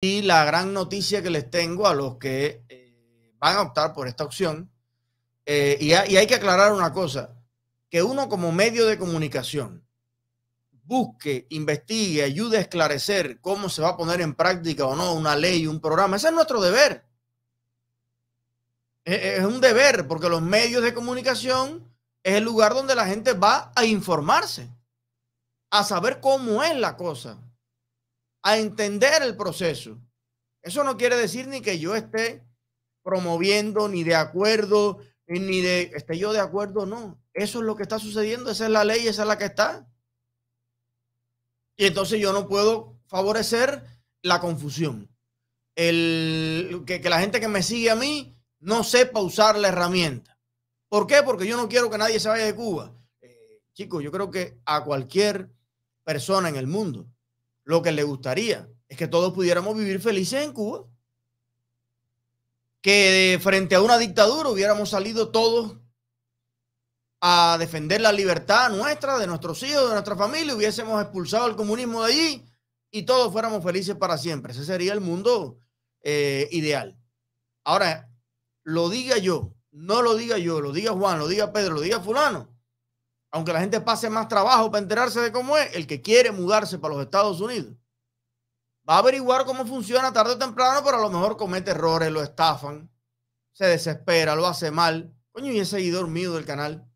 Y la gran noticia que les tengo a los que eh, van a optar por esta opción, eh, y, y hay que aclarar una cosa, que uno como medio de comunicación busque, investigue, ayude a esclarecer cómo se va a poner en práctica o no una ley, un programa. Ese es nuestro deber. E, e, es un deber, porque los medios de comunicación es el lugar donde la gente va a informarse, a saber cómo es la cosa a entender el proceso. Eso no quiere decir ni que yo esté promoviendo ni de acuerdo, eh, ni de esté yo de acuerdo, no. Eso es lo que está sucediendo, esa es la ley, esa es la que está. Y entonces yo no puedo favorecer la confusión. El, que, la gente que me sigue a mí no sepa usar la herramienta. ¿Por qué? Porque yo no quiero que nadie se vaya de Cuba. Eh, chicos, yo creo que a cualquier persona en el mundo lo que le gustaría es que todos pudiéramos vivir felices en Cuba. Que frente a una dictadura hubiéramos salido todos a defender la libertad nuestra, de nuestros hijos, de nuestra familia, hubiésemos expulsado el comunismo de allí y todos fuéramos felices para siempre. Ese sería el mundo eh, ideal. Ahora, lo diga yo, no lo diga yo, lo diga Juan, lo diga Pedro, lo diga fulano aunque la gente pase más trabajo para enterarse de cómo es, el que quiere mudarse para los Estados Unidos va a averiguar cómo funciona tarde o temprano, pero a lo mejor comete errores, lo estafan, se desespera, lo hace mal. Coño, y es seguidor mío del canal.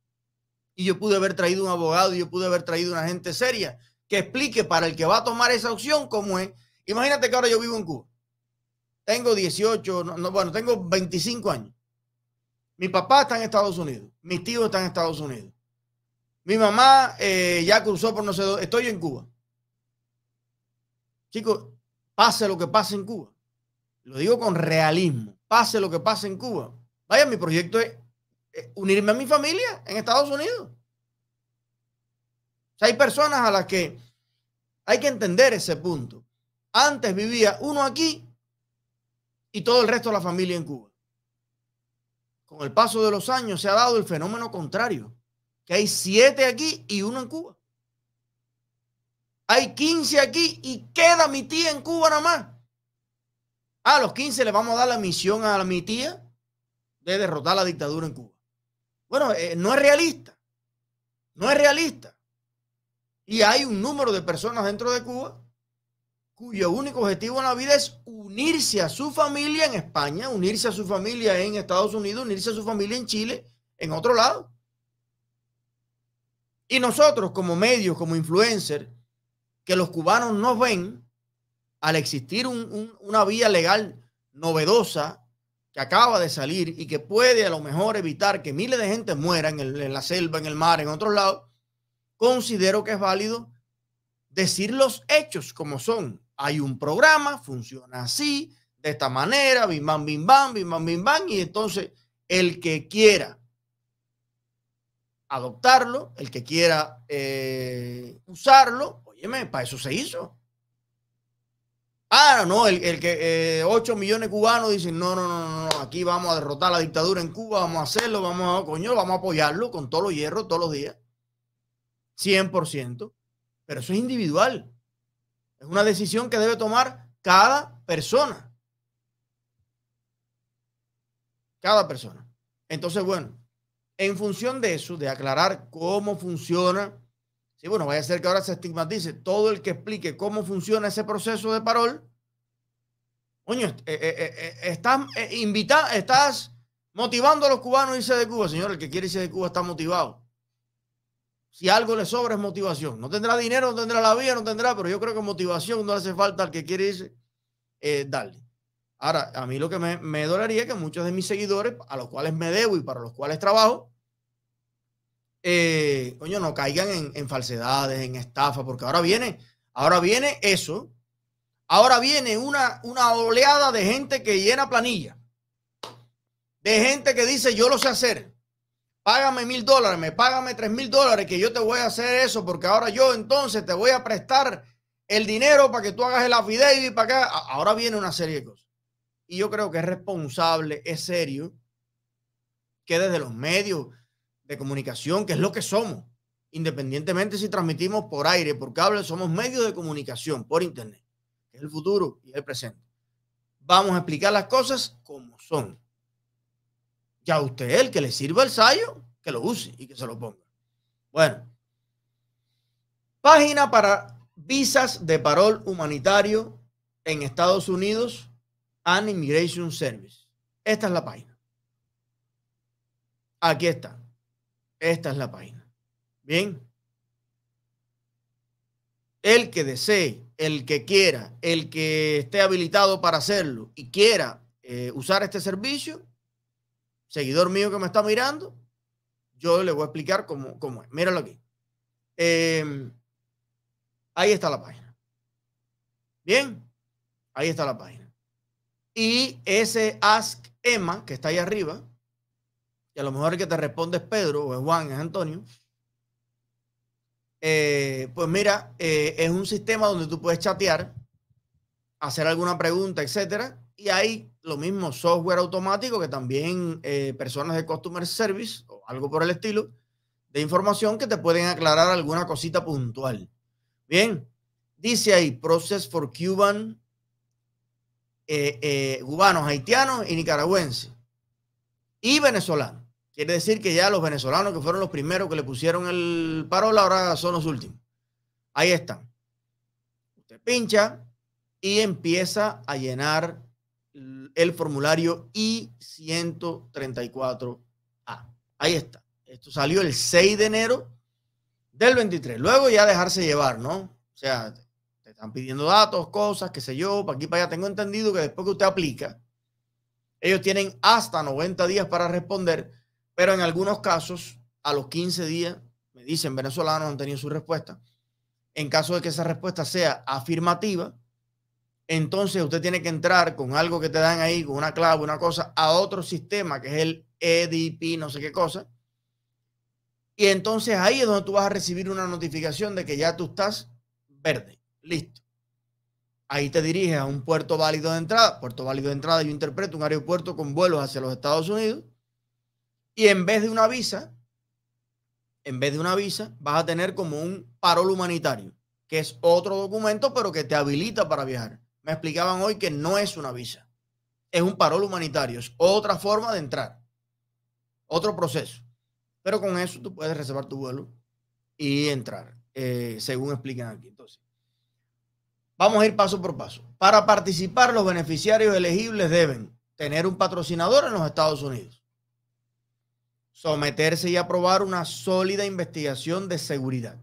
Y yo pude haber traído un abogado, y yo pude haber traído una gente seria que explique para el que va a tomar esa opción cómo es. Imagínate que ahora yo vivo en Cuba. Tengo 18, no, bueno, tengo 25 años. Mi papá está en Estados Unidos, mis tíos están en Estados Unidos. Mi mamá eh, ya cruzó por no sé dónde. Estoy en Cuba. Chicos, pase lo que pase en Cuba. Lo digo con realismo. Pase lo que pase en Cuba. Vaya, mi proyecto es unirme a mi familia en Estados Unidos. hay personas a las que hay que entender ese punto. Antes vivía uno aquí y todo el resto de la familia en Cuba. Con el paso de los años se ha dado el fenómeno contrario que hay siete aquí y uno en Cuba. Hay 15 aquí y queda mi tía en Cuba nada más. A los 15 le vamos a dar la misión a mi tía de derrotar la dictadura en Cuba. Bueno, eh, no es realista. No es realista. Y hay un número de personas dentro de Cuba cuyo único objetivo en la vida es unirse a su familia en España, unirse a su familia en Estados Unidos, unirse a su familia en Chile, en otro lado. Y nosotros como medios, como influencers, que los cubanos nos ven, al existir una vía legal novedosa que acaba de salir y que puede a lo mejor evitar que miles de gente muera en, la selva, en el mar, en otros lados, considero que es válido decir los hechos como son. Hay un programa, funciona así, de esta manera, bim bam, bim bam, bim bam, bim bam, y entonces el que quiera adoptarlo, el que quiera eh, usarlo, óyeme, para eso se hizo. Ah, no, el, el que eh, ocho 8 millones de cubanos dicen, no, no, no, no, aquí vamos a derrotar la dictadura en Cuba, vamos a hacerlo, vamos a, coño, vamos a apoyarlo con todos los hierros todos los días. 100%. Pero eso es individual. Es una decisión que debe tomar cada persona. Cada persona. Entonces, bueno, en función de eso, de aclarar cómo funciona, sí, bueno, vaya a ser que ahora se estigmatice todo el que explique cómo funciona ese proceso de parol. Coño, eh, eh, eh, estás, estás motivando a los cubanos a irse de Cuba, señor. El que quiere irse de Cuba está motivado. Si algo le sobra es motivación. No tendrá dinero, no tendrá la vía, no tendrá, pero yo creo que motivación no hace falta al que quiere irse, eh, darle. Ahora, a mí lo que me, me dolería que muchos de mis seguidores, a los cuales me debo y para los cuales trabajo, eh, coño, no caigan en, falsedades, en estafa, porque ahora viene, ahora viene eso. Ahora viene una, una oleada de gente que llena planilla. De gente que dice, yo lo sé hacer. Págame mil dólares, me págame tres mil dólares, que yo te voy a hacer eso, porque ahora yo entonces te voy a prestar el dinero para que tú hagas el affidavit, para que... Ahora viene una serie de cosas. Y yo creo que es responsable, es serio, que desde los medios de comunicación, que es lo que somos, independientemente si transmitimos por aire, por cable, somos medios de comunicación, por internet, que es el futuro y el presente. Vamos a explicar las cosas como son. Ya usted, el que le sirva el sayo, que lo use y que se lo ponga. Bueno, página para visas de parol humanitario en Estados Unidos An Immigration Service. Esta es la página. Aquí está. Esta es la página. Bien. El que desee, el que quiera, el que esté habilitado para hacerlo y quiera eh, usar este servicio, seguidor mío que me está mirando, yo le voy a explicar cómo, cómo es. Míralo aquí. Em, ahí está la página. Bien, ahí está la página. Y ese Ask Emma, que está ahí arriba, y a lo mejor el que te responde es Pedro, o es Juan, es Antonio, eh, pues mira, eh, es un sistema donde tú puedes chatear, hacer alguna pregunta, etcétera, y hay lo mismo software automático que también eh, personas de customer service o algo por el estilo de información que te pueden aclarar alguna cosita puntual. Bien, dice ahí Process for Cuban eh, eh, cubanos, haitianos y nicaragüenses. Y venezolanos. Quiere decir que ya los venezolanos que fueron los primeros que le pusieron el parola ahora son los últimos. Ahí están. Usted pincha y empieza a llenar el formulario I-134A. Ahí está. Esto salió el 6 de enero del 23. Luego ya dejarse llevar, ¿no? O sea, pidiendo datos, cosas, qué sé yo, para aquí, para allá. Tengo entendido que después que usted aplica, ellos tienen hasta 90 días para responder, pero en algunos casos, a los 15 días, me dicen, venezolanos han tenido su respuesta. En caso de que esa respuesta sea afirmativa, entonces usted tiene que entrar con algo que te dan ahí, con una clave, una cosa, a otro sistema que es el EDP, no sé qué cosa. Y entonces ahí es donde tú vas a recibir una notificación de que ya tú estás verde. Listo. Ahí te diriges a un puerto válido de entrada. Puerto válido de entrada, yo interpreto un aeropuerto con vuelos hacia los Estados Unidos. Y en vez de una visa, en vez de una visa, vas a tener como un parol humanitario, que es otro documento, pero que te habilita para viajar. Me explicaban hoy que no es una visa, es un parol humanitario, es otra forma de entrar, otro proceso. Pero con eso tú puedes reservar tu vuelo y entrar, eh, según expliquen aquí. Entonces, Vamos a ir paso por paso. Para participar, los beneficiarios elegibles deben tener un patrocinador en los Estados Unidos, someterse y aprobar una sólida investigación de seguridad.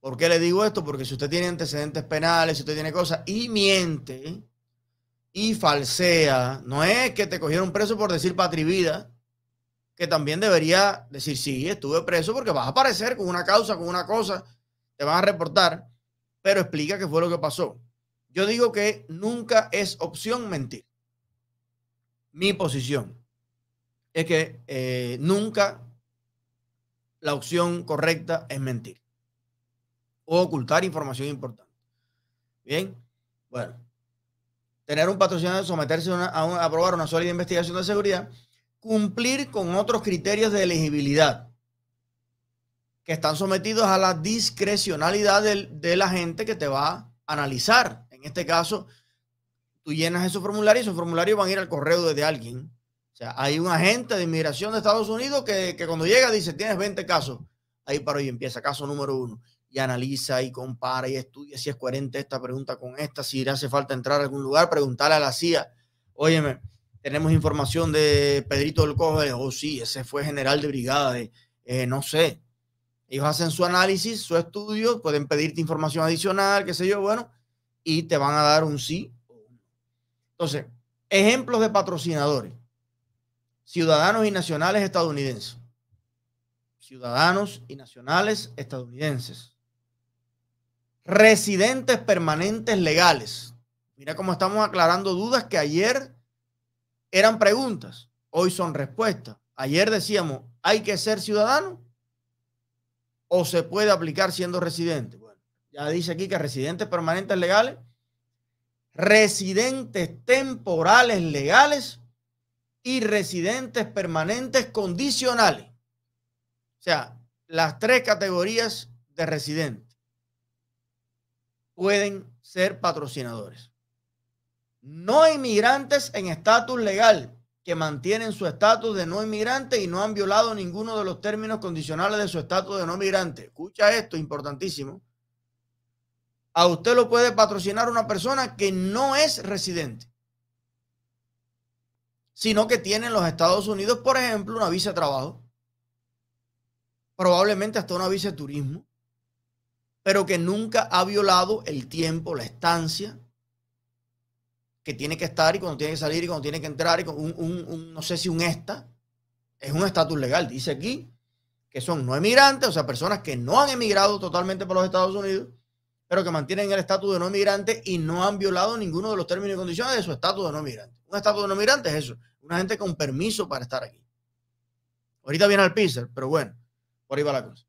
¿Por qué le digo esto? Porque si usted tiene antecedentes penales, si usted tiene cosas y miente y falsea, no es que te cogieron preso por decir patrivida, que también debería decir, sí, estuve preso porque vas a aparecer con una causa, con una cosa, te van a reportar pero explica qué fue lo que pasó. Yo digo que nunca es opción mentir. Mi posición es que eh, nunca la opción correcta es mentir o ocultar información importante. Bien, bueno, tener un patrocinador, someterse a, aprobar una sólida investigación de seguridad, cumplir con otros criterios de elegibilidad que están sometidos a la discrecionalidad de, la gente que te va a analizar. En este caso, tú llenas esos formularios y esos formularios van a ir al correo de alguien. O sea, hay un agente de inmigración de Estados Unidos que, cuando llega dice, tienes 20 casos. Ahí para hoy empieza caso número uno. Y analiza y compara y estudia si es coherente esta pregunta con esta, si le hace falta entrar a algún lugar, preguntarle a la CIA. Óyeme, tenemos información de Pedrito del Cojo, o sí, ese fue general de brigada, de, eh, no sé, ellos hacen su análisis, su estudio, pueden pedirte información adicional, qué sé yo, bueno, y te van a dar un sí. Entonces, ejemplos de patrocinadores. Ciudadanos y nacionales estadounidenses. Ciudadanos y nacionales estadounidenses. Residentes permanentes legales. Mira cómo estamos aclarando dudas que ayer eran preguntas, hoy son respuestas. Ayer decíamos, hay que ser ciudadano o se puede aplicar siendo residente. Bueno, ya dice aquí que residentes permanentes legales, residentes temporales legales y residentes permanentes condicionales. O sea, las tres categorías de residentes pueden ser patrocinadores. No inmigrantes en estatus legal, que mantienen su estatus de no inmigrante y no han violado ninguno de los términos condicionales de su estatus de no inmigrante. Escucha esto, importantísimo. A usted lo puede patrocinar una persona que no es residente, sino que tiene en los Estados Unidos, por ejemplo, una visa de trabajo, probablemente hasta una visa de turismo, pero que nunca ha violado el tiempo, la estancia, que tiene que estar y cuando tiene que salir y cuando tiene que entrar, y con un, no sé si un esta, es un estatus legal. Dice aquí que son no emigrantes, o sea, personas que no han emigrado totalmente para los Estados Unidos, pero que mantienen el estatus de no emigrante y no han violado ninguno de los términos y condiciones de su estatus de no emigrante. Un estatus de no emigrante es eso, una gente con permiso para estar aquí. Ahorita viene al PISER, pero bueno, por ahí va la cosa.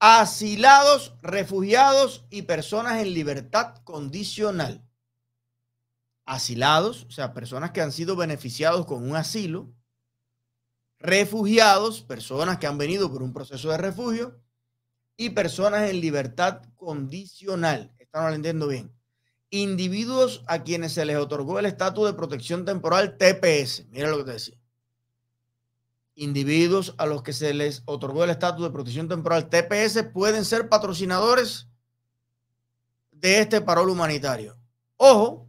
Asilados, refugiados y personas en libertad condicional asilados, o sea, personas que han sido beneficiados con un asilo, refugiados, personas que han venido por un proceso de refugio, y personas en libertad condicional. Están no bien. Individuos a quienes se les otorgó el estatus de protección temporal TPS. Mira lo que te decía. Individuos a los que se les otorgó el estatus de protección temporal TPS pueden ser patrocinadores de este parol humanitario. Ojo,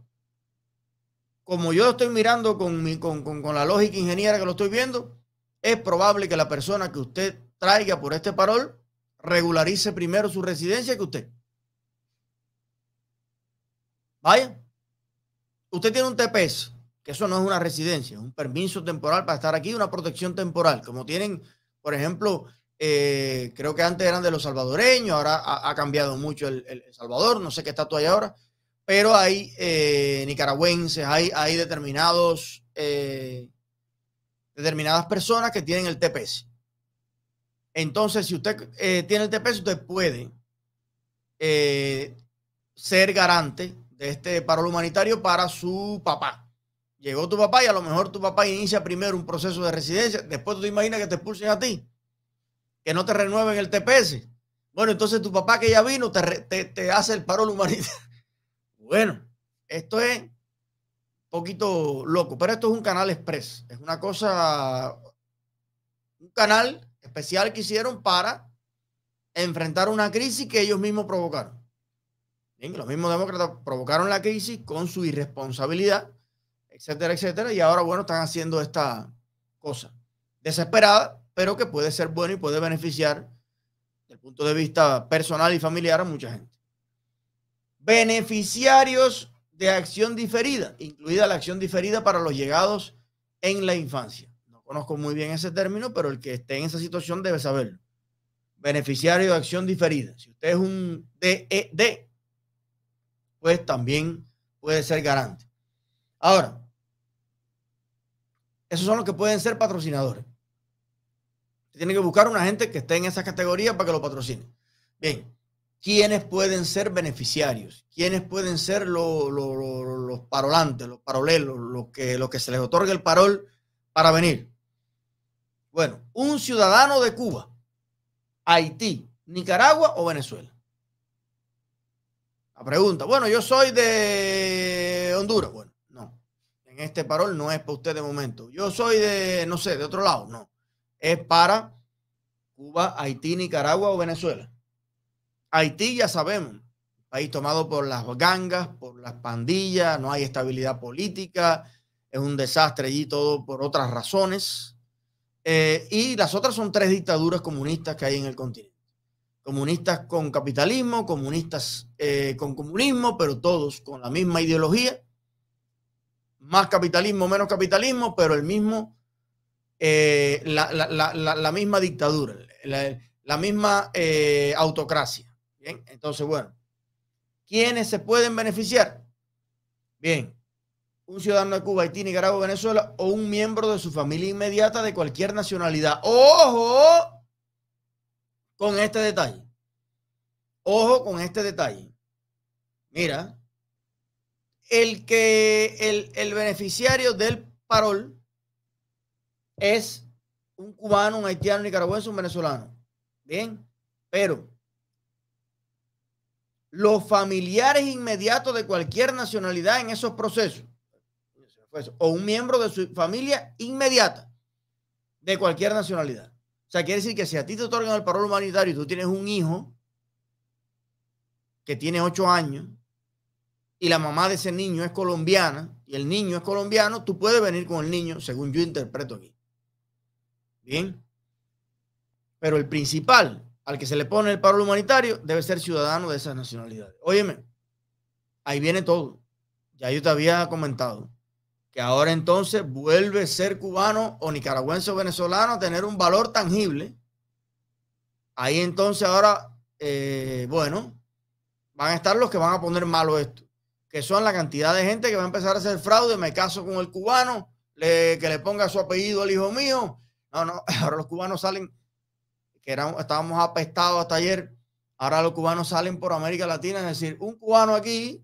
como yo estoy mirando con, con, la lógica ingeniera que lo estoy viendo, es probable que la persona que usted traiga por este parol regularice primero su residencia que usted. Vaya, usted tiene un TPS, que eso no es una residencia, es un permiso temporal para estar aquí, una protección temporal, como tienen, por ejemplo, eh, creo que antes eran de los salvadoreños, ahora ha, cambiado mucho el, el, Salvador, no sé qué está tú ahora, pero hay eh, nicaragüenses, hay, determinados, eh, determinadas personas que tienen el TPS. Entonces, si usted eh, tiene el TPS, usted puede ser garante de este paro humanitario para su papá. Llegó tu papá y a lo mejor tu papá inicia primero un proceso de residencia, después tú te imaginas que te expulsen a ti, que no te renueven el TPS. Bueno, entonces tu papá que ya vino te hace el paro humanitario bueno, esto es un poquito loco, pero esto es un canal express. Es una cosa, un canal especial que hicieron para enfrentar una crisis que ellos mismos provocaron. los mismos demócratas provocaron la crisis con su irresponsabilidad, etcétera, etcétera, y ahora, bueno, están haciendo esta cosa desesperada, pero que puede ser bueno y puede beneficiar desde el punto de vista personal y familiar a mucha gente beneficiarios de acción diferida, incluida la acción diferida para los llegados en la infancia. No conozco muy bien ese término, pero el que esté en esa situación debe saberlo. Beneficiario de acción diferida. Si usted es un DED, e pues también puede ser garante. Ahora, esos son los que pueden ser patrocinadores. tiene que buscar una gente que esté en esa categoría para que lo patrocine. Bien, quiénes pueden ser beneficiarios, quiénes pueden ser los parolantes, los paroleros, los que, los que se les otorga el parol para venir. Bueno, un ciudadano de Cuba, Haití, Nicaragua o Venezuela. La pregunta, bueno, yo soy de Honduras. Bueno, no. En este parol no es para usted de momento. Yo soy de, no sé, de otro lado. No. Es para Cuba, Haití, Nicaragua o Venezuela. Haití ya sabemos, país tomado por las gangas, por las pandillas, no hay estabilidad política, es un desastre allí todo por otras razones. Eh, y las otras son tres dictaduras comunistas que hay en el continente. Comunistas con capitalismo, comunistas eh, con comunismo, pero todos con la misma ideología. Más capitalismo, menos capitalismo, pero el mismo, eh, la, misma dictadura, la, misma autocracia entonces, bueno, ¿quiénes se pueden beneficiar? Bien, un ciudadano de Cuba, Haití, Nicaragua, Venezuela o un miembro de su familia inmediata de cualquier nacionalidad. ¡Ojo! Con este detalle. Ojo con este detalle. Mira, el que el, el beneficiario del parol es un cubano, un haitiano, un nicaragüense, un venezolano. Bien, pero los familiares inmediatos de cualquier nacionalidad en esos procesos, o un miembro de su familia inmediata de cualquier nacionalidad. O sea, quiere decir que si a ti te otorgan el paro humanitario y tú tienes un hijo que tiene ocho años y la mamá de ese niño es colombiana y el niño es colombiano, tú puedes venir con el niño, según yo interpreto aquí. Bien. Pero el principal al que se le pone el paro humanitario debe ser ciudadano de esas nacionalidades. Óyeme, ahí viene todo. Ya yo te había comentado que ahora entonces vuelve ser cubano o nicaragüense o venezolano a tener un valor tangible. Ahí entonces ahora, eh, bueno, van a estar los que van a poner malo esto, que son la cantidad de gente que va a empezar a hacer fraude, me caso con el cubano, que le ponga su apellido al hijo mío. No, no, ahora los cubanos salen estábamos apestados hasta ayer, ahora los cubanos salen por América Latina, es decir, un cubano aquí,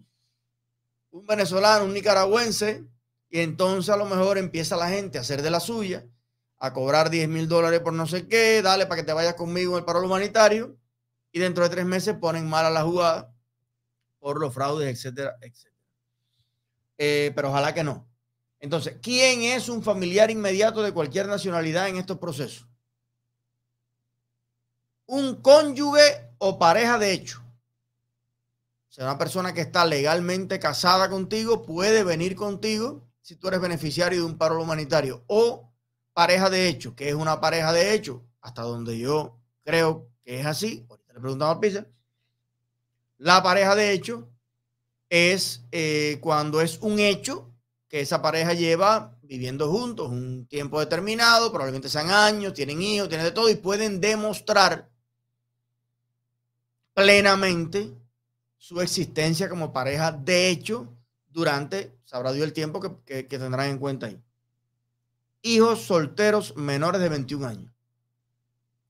un venezolano, un nicaragüense, y entonces a lo mejor empieza la gente a hacer de la suya, a cobrar 10 mil dólares por no sé qué, dale para que te vayas conmigo en el paro humanitario, y dentro de tres meses ponen mal a la jugada por los fraudes, etcétera, etcétera. Eh, pero ojalá que no. Entonces, ¿quién es un familiar inmediato de cualquier nacionalidad en estos procesos? un cónyuge o pareja de hecho. O sea, una persona que está legalmente casada contigo puede venir contigo si tú eres beneficiario de un paro humanitario o pareja de hecho, que es una pareja de hecho, hasta donde yo creo que es así. Ahorita le preguntamos a Pisa. La pareja de hecho es eh, cuando es un hecho que esa pareja lleva viviendo juntos un tiempo determinado, probablemente sean años, tienen hijos, tienen de todo y pueden demostrar plenamente su existencia como pareja, de hecho, durante, sabrá Dios el tiempo que, que, tendrán en cuenta ahí. Hijos solteros menores de 21 años.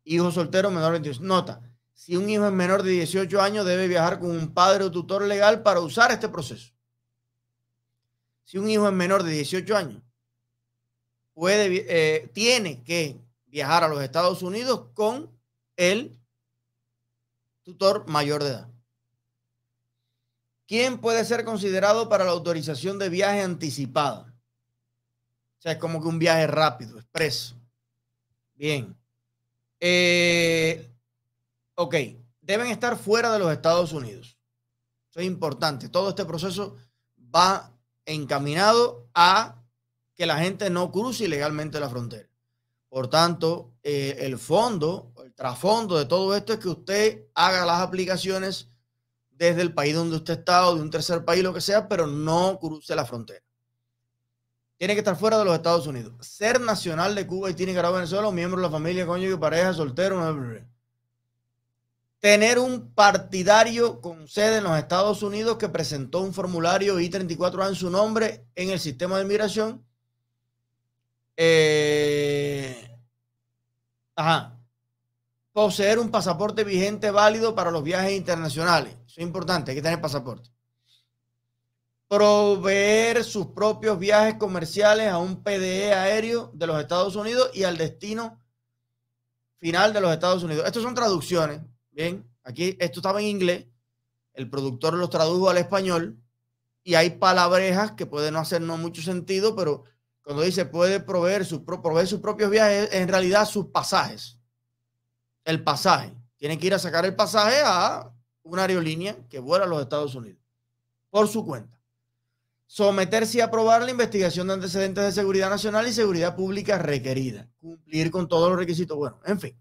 Hijos solteros menores de 21 años. Nota, si un hijo es menor de 18 años, debe viajar con un padre o tutor legal para usar este proceso. Si un hijo es menor de 18 años, puede, eh, tiene que viajar a los Estados Unidos con el tutor mayor de edad. ¿Quién puede ser considerado para la autorización de viaje anticipada? O sea, es como que un viaje rápido, expreso. Bien. Eh, ok, deben estar fuera de los Estados Unidos. Eso es importante. Todo este proceso va encaminado a que la gente no cruce ilegalmente la frontera. Por tanto, eh, el fondo, el trasfondo de todo esto es que usted haga las aplicaciones desde el país donde usted está o de un tercer país, lo que sea, pero no cruce la frontera. Tiene que estar fuera de los Estados Unidos. Ser nacional de Cuba y tiene que en Venezuela, miembro de la familia, cónyuge, pareja, soltero, no, tener un partidario con sede en los Estados Unidos que presentó un formulario I-34A en su nombre en el sistema de inmigración. Eh, Ajá. Poseer un pasaporte vigente válido para los viajes internacionales. Eso es importante, hay que tener pasaporte. Proveer sus propios viajes comerciales a un PDE aéreo de los Estados Unidos y al destino final de los Estados Unidos. Estas son traducciones. Bien, aquí esto estaba en inglés. El productor los tradujo al español y hay palabrejas que pueden no hacer mucho sentido, pero cuando dice puede proveer, proveer sus propios viajes, en realidad sus pasajes. El pasaje. Tienen que ir a sacar el pasaje a una aerolínea que vuela a los Estados Unidos. Por su cuenta. Someterse a aprobar la investigación de antecedentes de seguridad nacional y seguridad pública requerida. Cumplir con todos los requisitos. Bueno, en fin.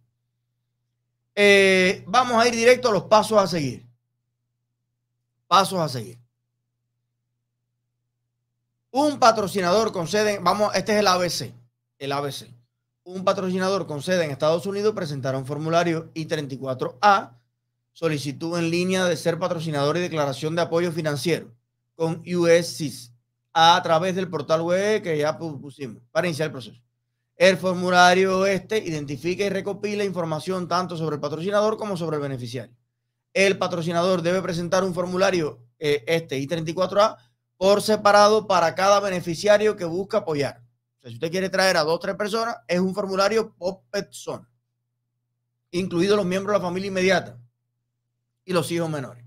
Eh, vamos a ir directo a los pasos a seguir. Pasos a seguir. Un patrocinador con sede, vamos, este es el ABC, el Un patrocinador en Estados Unidos presentará un formulario I-34A, solicitud en línea de ser patrocinador y declaración de apoyo financiero con USCIS a través del portal web que ya pusimos para iniciar el proceso. El formulario este identifica y recopila información tanto sobre el patrocinador como sobre el beneficiario. El patrocinador debe presentar un formulario eh, este I-34A por separado para cada beneficiario que busca apoyar. O sea, si usted quiere traer a dos o tres personas, es un formulario por persona, incluidos los miembros de la familia inmediata y los hijos menores.